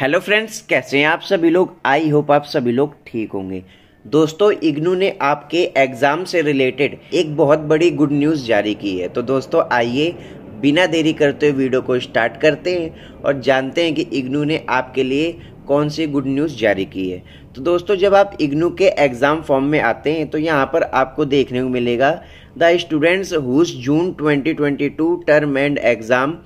hello friends कैसे हैं आप सभी लोग आई होप आप सभी लोग ठीक होंगे दोस्तों इग्नू ने आपके एग्ज़ाम से रिलेटेड एक बहुत बड़ी गुड न्यूज़ जारी की है तो दोस्तों आइए बिना देरी करते हुए वीडियो को स्टार्ट करते हैं और जानते हैं कि इग्नू ने आपके लिए कौन सी गुड न्यूज़ जारी की है तो दोस्तों जब आप इग्नू के एग्ज़ाम फॉर्म में आते हैं तो यहाँ पर आपको देखने को मिलेगा the students whose June 2022 term end exam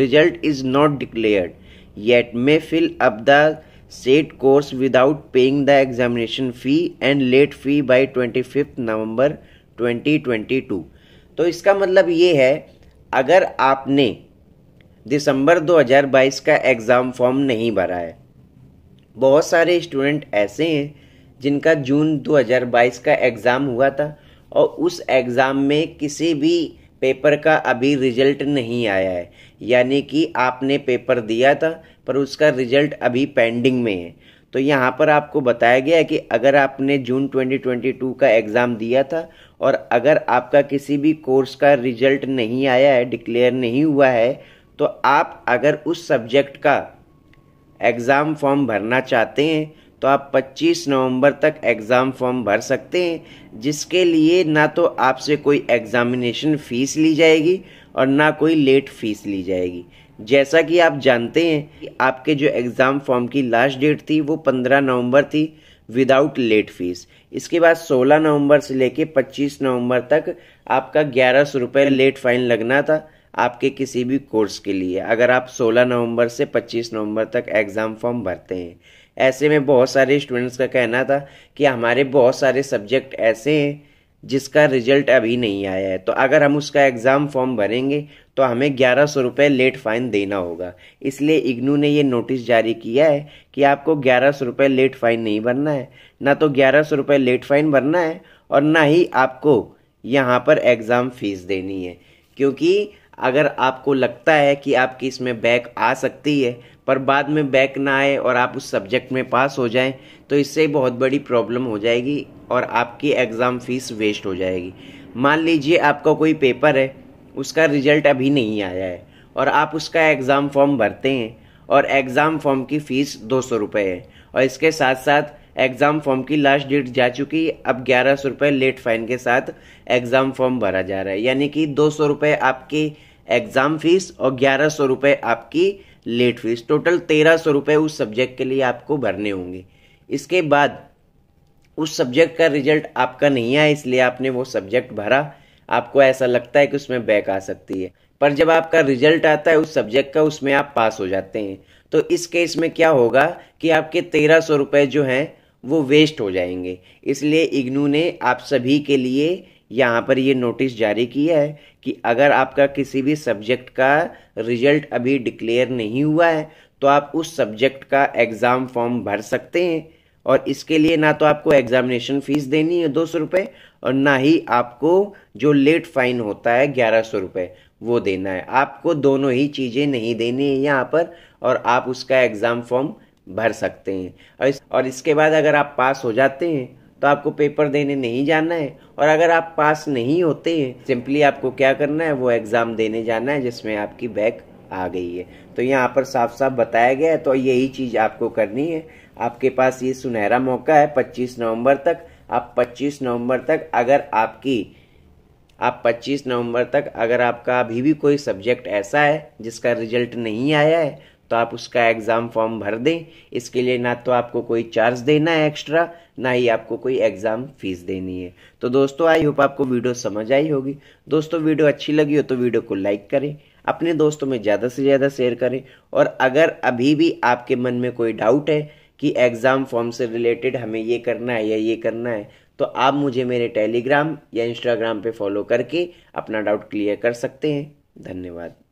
result is not declared yet may fill up the said course without paying the examination fee and late fee by 25th twenty 2022 तो इसका मतलब ये है अगर आपने दिसंबर 2022 का एग्ज़ाम फॉर्म नहीं भरा है बहुत सारे स्टूडेंट ऐसे हैं जिनका जून 2022 का एग्ज़ाम हुआ था और उस एग्ज़ाम में किसी भी पेपर का अभी रिजल्ट नहीं आया है यानी कि आपने पेपर दिया था पर उसका रिजल्ट अभी पेंडिंग में है तो यहाँ पर आपको बताया गया है कि अगर आपने जून 2022 का एग्ज़ाम दिया था और अगर आपका किसी भी कोर्स का रिजल्ट नहीं आया है डिक्लेयर नहीं हुआ है तो आप अगर उस सब्जेक्ट का एग्ज़ाम फॉर्म भरना चाहते हैं तो आप 25 नवंबर तक एग्ज़ाम फॉर्म भर सकते हैं जिसके लिए ना तो आपसे कोई एग्ज़ामिनेशन फ़ीस ली जाएगी और ना कोई लेट फीस ली जाएगी जैसा कि आप जानते हैं कि आपके जो एग्ज़ाम फॉर्म की लास्ट डेट थी वो 15 नवंबर थी विदाउट लेट फीस इसके बाद 16 नवंबर से लेके 25 नवंबर तक आपका ग्यारह सौ रुपये लेट फाइन लगना था आपके किसी भी कोर्स के लिए अगर आप 16 नवंबर से 25 नवंबर तक एग्ज़ाम फॉर्म भरते हैं ऐसे में बहुत सारे स्टूडेंट्स का कहना था कि हमारे बहुत सारे सब्जेक्ट ऐसे हैं जिसका रिजल्ट अभी नहीं आया है तो अगर हम उसका एग्ज़ाम फॉर्म भरेंगे तो हमें ग्यारह सौ रुपये लेट फ़ाइन देना होगा इसलिए इग्नू ने ये नोटिस जारी किया है कि आपको ग्यारह सौ रुपये लेट फ़ाइन नहीं भरना है ना तो ग्यारह सौ रुपये लेट फ़ाइन भरना है और ना ही आपको यहाँ पर एग्ज़ाम फ़ीस देनी है क्योंकि अगर आपको लगता है कि आपकी इसमें बैक आ सकती है पर बाद में बैक ना आए और आप उस सब्जेक्ट में पास हो जाएं तो इससे बहुत बड़ी प्रॉब्लम हो जाएगी और आपकी एग्ज़ाम फ़ीस वेस्ट हो जाएगी मान लीजिए आपका कोई पेपर है उसका रिजल्ट अभी नहीं आया है और आप उसका एग्ज़ाम फॉर्म भरते हैं और एग्ज़ाम फॉर्म की फ़ीस दो सौ रुपये है और इसके साथ साथ एग्ज़ाम फॉर्म की लास्ट डेट जा चुकी अब ग्यारह सौ रुपये लेट फाइन के साथ एग्ज़ाम फॉर्म भरा जा रहा है यानी कि दो सौ रुपये आपकी एग्ज़ाम फीस और ग्यारह सौ रुपये आपकी लेट फीस टोटल तेरह सौ रुपये उस सब्जेक्ट के लिए आपको भरने होंगे इसके बाद उस सब्जेक्ट का रिजल्ट आपका नहीं आया इसलिए आपने वो सब्जेक्ट भरा आपको ऐसा लगता है कि उसमें बैक आ सकती है पर जब आपका रिजल्ट आता है उस सब्जेक्ट का उसमें आप पास हो जाते हैं तो इस केस में क्या होगा कि आपके तेरह सौ रुपये जो हैं वो वेस्ट हो जाएंगे इसलिए इग्नू ने आप सभी के लिए यहाँ पर ये नोटिस जारी किया है कि अगर आपका किसी भी सब्जेक्ट का रिजल्ट अभी डिक्लेयर नहीं हुआ है तो आप उस सब्जेक्ट का एग्ज़ाम फॉर्म भर सकते हैं और इसके लिए ना तो आपको एग्ज़ामिनेशन फ़ीस देनी है दो सौ रुपये और ना ही आपको जो लेट फाइन होता है ग्यारह सौ रुपये वो देना है आपको दोनों ही चीज़ें नहीं देनी है यहाँ पर और आप उसका एग्ज़ाम फॉर्म भर सकते हैं और इस और इसके बाद अगर आप पास हो जाते हैं तो आपको पेपर देने नहीं जाना है और अगर आप पास नहीं होते हैं सिंपली आपको क्या करना है वो एग्ज़ाम देने जाना है जिसमें आपकी बैक आ गई है तो यहाँ पर साफ साफ बताया गया है तो यही चीज़ आपको करनी है आपके पास ये सुनहरा मौका है 25 नवंबर तक आप 25 नवंबर तक अगर आपकी आप 25 नवंबर तक अगर आपका अभी भी कोई सब्जेक्ट ऐसा है जिसका रिजल्ट नहीं आया है तो आप उसका एग्ज़ाम फॉर्म भर दें इसके लिए ना तो आपको कोई चार्ज देना है एक्स्ट्रा ना ही आपको कोई एग्ज़ाम फीस देनी है तो दोस्तों आई होप आपको वीडियो समझ आई होगी दोस्तों वीडियो अच्छी लगी हो तो वीडियो को लाइक करें अपने दोस्तों में ज़्यादा से ज़्यादा शेयर करें और अगर अभी भी आपके मन में कोई डाउट है कि एग्ज़ाम फॉर्म से रिलेटेड हमें ये करना है या ये करना है तो आप मुझे मेरे टेलीग्राम या इंस्टाग्राम पे फॉलो करके अपना डाउट क्लियर कर सकते हैं धन्यवाद